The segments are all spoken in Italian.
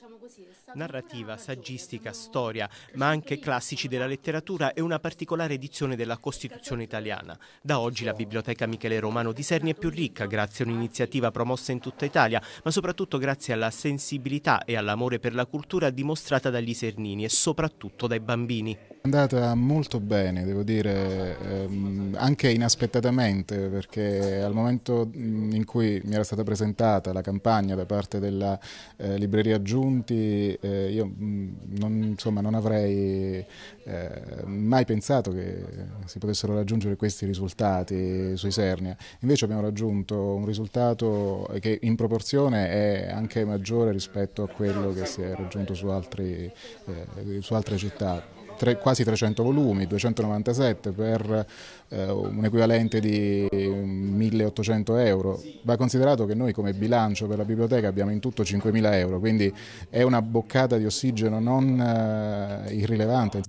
diciamo così, narrativa, saggistica, storia, ma anche classici della letteratura e una particolare edizione della Costituzione italiana. Da oggi la Biblioteca Michele Romano di Serni è più ricca grazie a un'iniziativa promossa in tutta Italia, ma soprattutto grazie alla sensibilità e all'amore per la cultura dimostrata dagli Sernini e soprattutto dai bambini. È andata molto bene, devo dire, ehm, anche inaspettatamente, perché al momento in cui mi era stata presentata la campagna da parte della eh, libreria Giunti, eh, io non, insomma, non avrei eh, mai pensato che si potessero raggiungere questi risultati sui Sernia. Invece abbiamo raggiunto un risultato che in proporzione è anche maggiore rispetto a quello che si è raggiunto su, altri, eh, su altre città tre, quasi 300 volumi, 297 per eh, un equivalente di 1800 euro. Va considerato che noi come bilancio per la biblioteca abbiamo in tutto 5000 euro, quindi è una boccata di ossigeno non eh, irrilevante.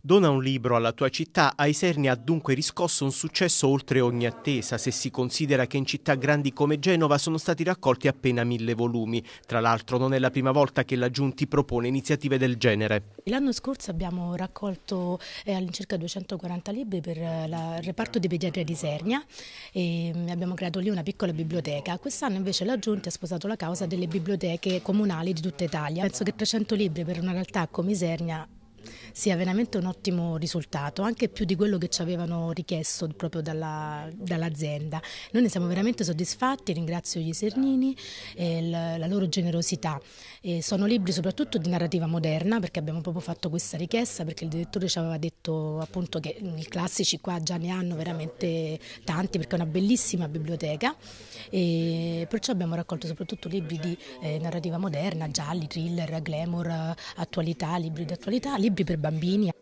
Dona un libro alla tua città ai Serni ha dunque riscosso un successo oltre ogni attesa, se si considera che in città grandi come Genova sono stati raccolti appena mille volumi. Tra l'altro non è la prima volta che la Giunti propone iniziative del genere. L'anno scorso abbiamo raccolto eh, all'incirca 240 libri per eh, la, il reparto di pediatria di Sernia e mm, abbiamo creato lì una piccola biblioteca. Quest'anno invece la Giunti ha sposato la causa delle biblioteche comunali di tutta Italia. Penso che 300 libri per una realtà come Sernia sì, è veramente un ottimo risultato, anche più di quello che ci avevano richiesto proprio dalla, dall'azienda. Noi ne siamo veramente soddisfatti, ringrazio gli Sernini e la, la loro generosità. E sono libri soprattutto di narrativa moderna perché abbiamo proprio fatto questa richiesta perché il direttore ci aveva detto appunto che i classici qua già ne hanno veramente tanti perché è una bellissima biblioteca e perciò abbiamo raccolto soprattutto libri di eh, narrativa moderna, gialli, thriller, glamour, attualità, libri di attualità, libri esempi per bambini